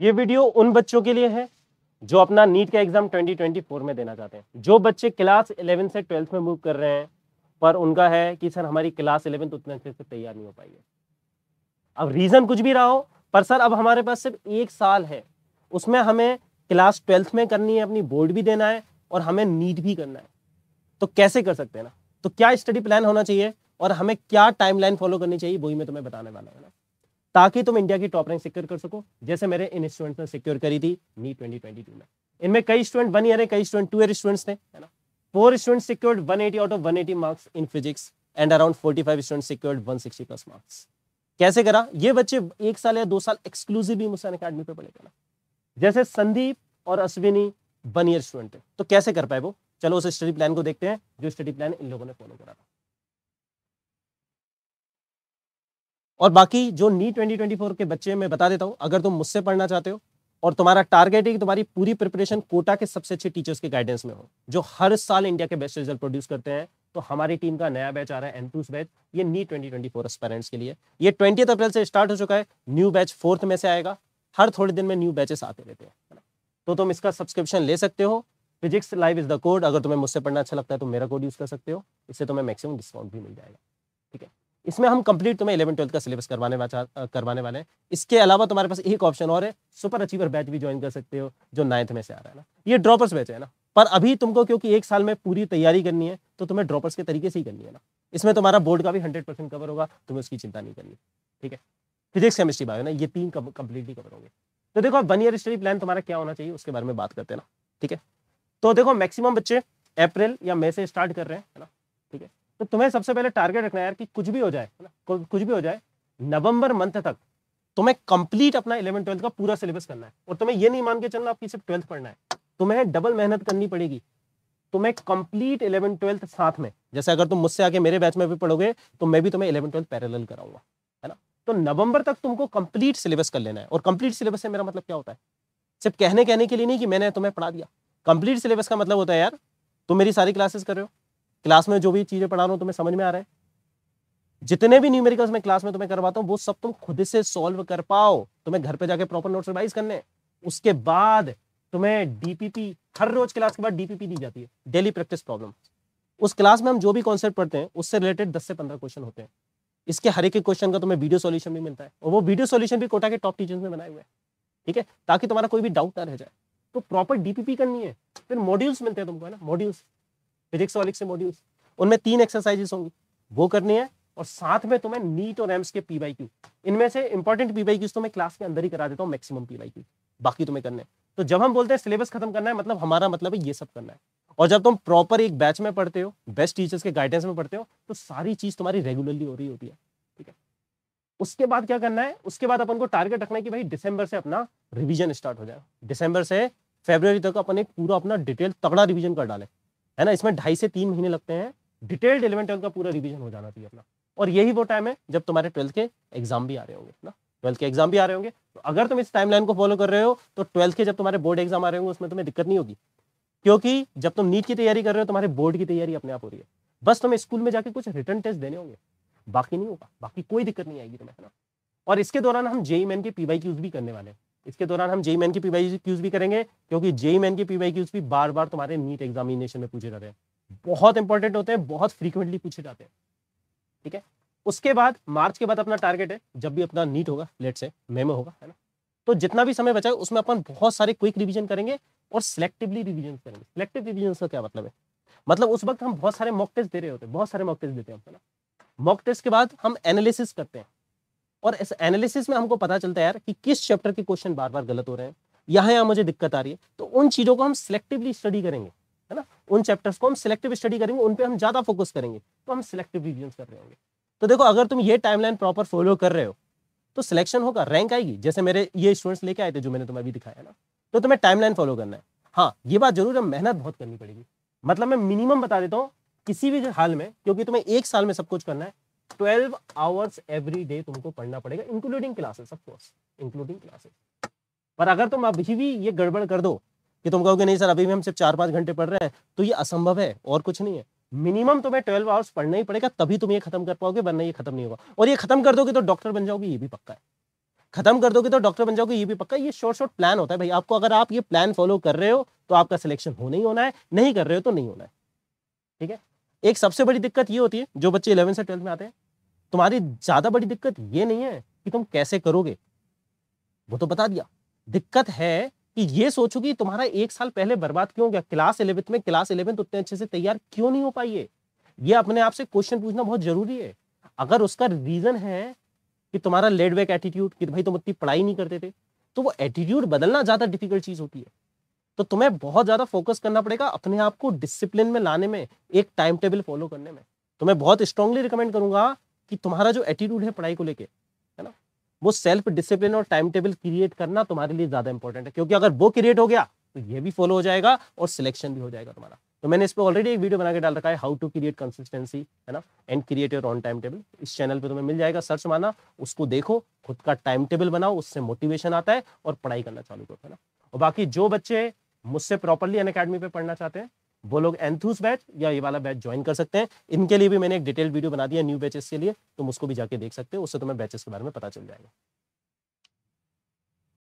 ये वीडियो उन बच्चों के लिए है जो अपना नीट का एग्जाम 2024 में देना चाहते हैं जो बच्चे क्लास 11 से 12 में मूव कर रहे हैं पर उनका है कि सर हमारी क्लास 11 तो उतने अच्छे से तैयार नहीं हो पाई है अब रीज़न कुछ भी रहा हो पर सर अब हमारे पास सिर्फ एक साल है उसमें हमें क्लास ट्वेल्थ में करनी है अपनी बोर्ड भी देना है और हमें नीट भी करना है तो कैसे कर सकते हैं ना तो क्या स्टडी प्लान होना चाहिए और हमें क्या टाइमलाइन फॉलो करनी चाहिए वही मैं तुम्हें बताने वाला हूँ ना ताकि तुम इंडिया की टॉप रैंक सिक्योर कर सको जैसे मेरे इन स्टूडेंट्स ने सिक्योर करी थी नी 2022 में इनमें कई स्टूडेंट वन ईयर है कई स्टूडेंट टू ईयर स्टूडेंट्स थे है ना four student secured 180 out of 180 marks in physics and around forty five student secured 160 plus marks कैसे करा ये बच्चे एक साल या दो साल एक्सक्लूसिव एक्सक्लूसिवली मुस्तान अकेडमी पर पढ़े ना जैसे संदीप और अश्विनी वन ईयर स्टूडेंट थे तो कैसे कर पाए वो चलो उस स्टडी प्लान को देखते हैं जो स्टडी प्लान इन लोगों ने फॉलो करा था और बाकी जो नी 2024 के बच्चे मैं बता देता हूँ अगर तुम मुझसे पढ़ना चाहते हो और तुम्हारा टारगेट है कि तुम्हारी पूरी प्रिपरेशन कोटा के सबसे अच्छे टीचर्स के गाइडेंस में हो जो हर साल इंडिया के बेस्ट रिजल्ट प्रोड्यूस करते हैं तो हमारी टीम का नया बैच आ रहा है एनटूस बैच ये नी 2024 एस्पेरेंट्स के लिए ये ट्वेंटी अप्रैल से स्टार्ट हो चुका है न्यू बैच फोर्थ में से आएगा हर थोड़े दिन में न्यू बैचेस आते रहते हैं तो तुम इसका सब्सक्रिप्शन ले सकते हो physics live is the code अगर तुम्हें मुझसे पढ़ना अच्छा लगता है तो मेरा कोड यूज कर सकते हो इससे तुम्हें मैक्सिमम डिस्काउंट भी मिल जाएगा ठीक है इसमें हम कंप्लीट तुम्हें इलेवन ट्वेल्थ का सिलेबस करवाने करवाने वाले हैं इसके अलावा तुम्हारे पास एक ऑप्शन और है सुपर अचीवर बैच भी ज्वाइन कर सकते हो जो नाइन्थ में से आ रहा है ना ये ड्रॉपर्स बैच है ना पर अभी तुमको क्योंकि एक साल में पूरी तैयारी करनी है तो तुम्हें ड्रॉपर्स के तरीके से ही करनी है ना इसमें तुम्हारा बोर्ड का भी हंड्रेड परसेंट कवर होगा तुम्हें उसकी चिंता नहीं करनी ठीक है फिजिक्स केमिस्ट्री बायो ना ये तीन कंप्लीटली कवर होंगे तो देखो वन ईयर स्टडी प्लान तुम्हारा क्या होना चाहिए उसके बारे में बात करते हैं ना ठीक है तो देखो मैक्सिमम बच्चे अप्रैल या मई से स्टार्ट कर रहे हैं ना ठीक है तो तुम्हें सबसे पहले टारगेट रखना यार कि कुछ भी हो जाए कुछ भी हो जाए नवंबर मंथ तक तुम्हें कंप्लीट अपना इलेवन ट्वेल्थ का पूरा सिलेबस करना है और तुम्हें ये नहीं मान के चलना आपकी सिर्फ ट्वेल्थ पढ़ना है तुम्हें डबल मेहनत करनी पड़ेगी तुम्हें कंप्लीट इलेवन ट्वेल्थ साथ में जैसे अगर तुम मुझसे आके मेरे बैच में भी पढ़ोगे तो मैं भी तुम्हें इलेवन ट्वेल्थ पैरल कराऊंगा है ना तो नवंबर तक तुमको कंप्लीट सिलेबस कर लेना है और कंप्लीट सिलेबस से मेरा मतलब क्या होता है सिर्फ कहने कहने के लिए नहीं कि मैंने तुम्हें पढ़ा दिया कंप्लीट सिलेबस का मतलब होता है यार तुम मेरी सारी क्लासेस कर रहे हो क्लास में जो भी चीजें पढ़ा रहा हूँ तुम्हें समझ में आ रहा है जितने भी न्यूमेरिकल्स मैं क्लास में तुम्हें करवाता हूँ वो सब तुम खुद से सॉल्व कर पाओ तुम्हें घर पे जाके प्रॉपर नोट्स रिवाइज करने उसके बाद तुम्हें डीपीपी हर रोज क्लास के बाद डीपीपी दी जाती है डेली प्रैक्टिस प्रॉब्लम उस क्लास में हम जो भी कॉन्सेप्ट पढ़ते हैं उससे रिलेटेड दस से पंद्रह क्वेश्चन होते हैं इसके हर एक क्वेश्चन का तुम्हें वीडियो सोल्यूशन भी मिलता है और वो वीडियो सोल्यूशन भी कोटा के टॉप टीचर्स में बनाए हुए हैं ठीक है ताकि तुम्हारा कोई भी डाउट ना रह जाए तो प्रॉपर डीपीपी करनी है फिर मॉड्यूल्स मिलते हैं तुमको है ना मॉड्यूल्स फिजिक्स वाले से मॉड्यूल्स उनमें तीन एक्सरसाइजेस होंगी वो करनी है और साथ में तुम्हें नीट और एम्स के पी वाई क्यू इनमें से इंपॉर्टेंट पी वाई क्यूज तो मैं क्लास के अंदर ही करा देता हूँ मैक्सिमम पी वाई क्यू बाकी तुम्हें करने तो जब हम बोलते हैं सिलेबस खत्म करना है मतलब हमारा मतलब है ये सब करना है और जब तुम प्रॉपर एक बैच में पढ़ते हो बेस्ट टीचर्स के गाइडेंस में पढ़ते हो तो सारी चीज तुम्हारी रेगुलरली हो रही होती है ठीक है उसके बाद क्या करना है उसके बाद अपन को टारगेट रखना है कि भाई दिसंबर से अपना रिवीजन स्टार्ट हो जाए दिसंबर से फेबर तक अपन एक पूरा अपना डिटेल तगड़ा रिवीजन कर डालें है ना इसमें ढाई से तीन महीने लगते हैं डिटेल्ड इलेवन ट्वेल्थ का पूरा रिविजन हो जाना चाहिए अपना और यही वो टाइम है जब तुम्हारे ट्वेल्थ के एग्जाम भी आ रहे होंगे ना ट्वेल्थ के एग्जाम भी आ रहे होंगे तो अगर तुम इस टाइमलाइन को फॉलो कर रहे हो तो ट्वेल्थ के जब तुम्हारे बोर्ड एग्जाम आ रहे होंगे उसमें तुम्हें दिक्कत नहीं होगी क्योंकि जब तुम नीट की तैयारी कर रहे हो तुम्हारे बोर्ड की तैयारी अपने आप हो रही है बस तुम्हें स्कूल में जाकर कुछ रिटर्न टेस्ट देने होंगे बाकी नहीं होगा बाकी कोई दिक्कत नहीं आएगी तुम्हें ना और इसके दौरान हम जेई मैन e e के पीवाई क्यूज भी करने वाले हैं इसके दौरान हम जेई मैन की पीवाई क्यूज भी करेंगे क्योंकि जेई मैन की पीवाई क्यूज भी बार बार तुम्हारे नीट एग्जामिनेशन में पूछे जाते हैं बहुत इंपॉर्टेंट होते हैं बहुत फ्रीक्वेंटली पूछे जाते हैं ठीक है उसके बाद मार्च के बाद अपना टारगेट है जब भी अपना नीट होगा लेट से मे में होगा है ना तो जितना भी समय बचा है उसमें अपन बहुत सारे क्विक रिविजन करेंगे और सिलेक्टिवली रिविजन करेंगे सिलेक्टिव रिविजन का क्या मतलब है मतलब उस वक्त हम बहुत सारे मॉक टेस्ट दे रहे होते हैं बहुत सारे मॉक टेस्ट देते हैं मॉक टेस्ट के बाद हम एनालिसिस करते हैं और इस एनालिसिस में हमको पता चलता है यार कि किस चैप्टर के क्वेश्चन बार बार गलत हो रहे हैं यहाँ यहाँ मुझे दिक्कत आ रही है तो उन चीज़ों को हम सिलेक्टिवली स्टडी करेंगे है ना उन चैप्टर्स को हम सिलेक्टिव स्टडी करेंगे उन पर हम ज़्यादा फोकस करेंगे तो हम सिलेक्टिव रिव्यूज कर रहे होंगे तो देखो अगर तुम ये टाइमलाइन प्रॉपर फॉलो कर रहे हो तो सिलेक्शन होगा रैंक आएगी जैसे मेरे ये स्टूडेंट्स लेके आए थे जो मैंने तुम्हें अभी दिखाया ना तो तुम्हें टाइमलाइन फॉलो करना है हाँ ये बात जरूर है मेहनत बहुत करनी पड़ेगी मतलब मैं मिनिमम बता देता हूँ किसी भी हाल में क्योंकि तुम्हें एक साल में सब कुछ करना है ट्वेल्व आवर्स एवरी डे तुमको पढ़ना पड़ेगा including classes of course including classes पर अगर तुम अभी भी ये गड़बड़ कर दो कि तुम कहोगे नहीं सर अभी भी हम सिर्फ चार पाँच घंटे पढ़ रहे हैं तो ये असंभव है और कुछ नहीं है मिनिमम तुम्हें ट्वेल्व आवर्स पढ़ना ही पड़ेगा तभी तुम ये खत्म कर पाओगे वरना ये खत्म नहीं होगा और ये खत्म कर दोगे तो डॉक्टर बन जाओगे ये भी पक्का है खत्म कर दोगे तो डॉक्टर बन जाओगे ये भी पक्का ये शॉर्ट शॉर्ट प्लान होता है भाई आपको अगर आप ये प्लान फॉलो कर रहे हो तो आपका सिलेक्शन होना ही होना है नहीं कर रहे हो तो नहीं होना है ठीक है एक सबसे बड़ी दिक्कत ये होती है जो बच्चे इलेवन से ट्वेल्थ में आते हैं तुम्हारी ज्यादा बड़ी दिक्कत ये नहीं है कि तुम कैसे करोगे वो तो बता दिया दिक्कत है कि ये सोचो कि तुम्हारा एक साल पहले बर्बाद क्यों गया क्लास इलेवेंथ में क्लास इलेवेंथ उतने अच्छे से तैयार क्यों नहीं हो पाई है ये अपने आप से क्वेश्चन पूछना बहुत जरूरी है अगर उसका रीजन है कि तुम्हारा लेड बैक एटीट्यूड कि भाई तुम उतनी पढ़ाई नहीं करते थे तो वो एटीट्यूड बदलना ज्यादा डिफिकल्ट चीज होती है तो तुम्हें बहुत ज्यादा फोकस करना पड़ेगा अपने आप को डिसिप्लिन में लाने में एक टाइम टेबल फॉलो करने में तो मैं बहुत स्ट्रांगली रिकमेंड करूंगा कि तुम्हारा जो एटीट्यूड है पढ़ाई को लेके है ना वो सेल्फ डिसिप्लिन और टाइम टेबल क्रिएट करना तुम्हारे लिए ज्यादा इंपॉर्टेंट है क्योंकि अगर वो क्रिएट हो गया तो ये भी फॉलो हो जाएगा और सिलेक्शन भी हो जाएगा तुम्हारा तो मैंने इस पर ऑलरेडी एक वीडियो बना के डाल रखा है हाउ टू क्रिएट कंसिस्टेंसी है ना and create your own time table इस चैनल पे तुम्हें मिल जाएगा सर्च माना उसको देखो खुद का टाइम टेबल बनाओ उससे मोटिवेशन आता है और पढ़ाई करना चालू करो है ना और बाकी जो बच्चे मुझसे प्रॉपरली अन अकेडमी पे पढ़ना चाहते हैं वो लोग एंथूस बैच या ये वाला बैच ज्वाइन कर सकते हैं इनके लिए भी मैंने एक डिटेल वीडियो बना दिया न्यू बैचेस के लिए तुम उसको भी जाके देख सकते हो उससे तुम्हें बैचेस के बारे में पता चल जाएगा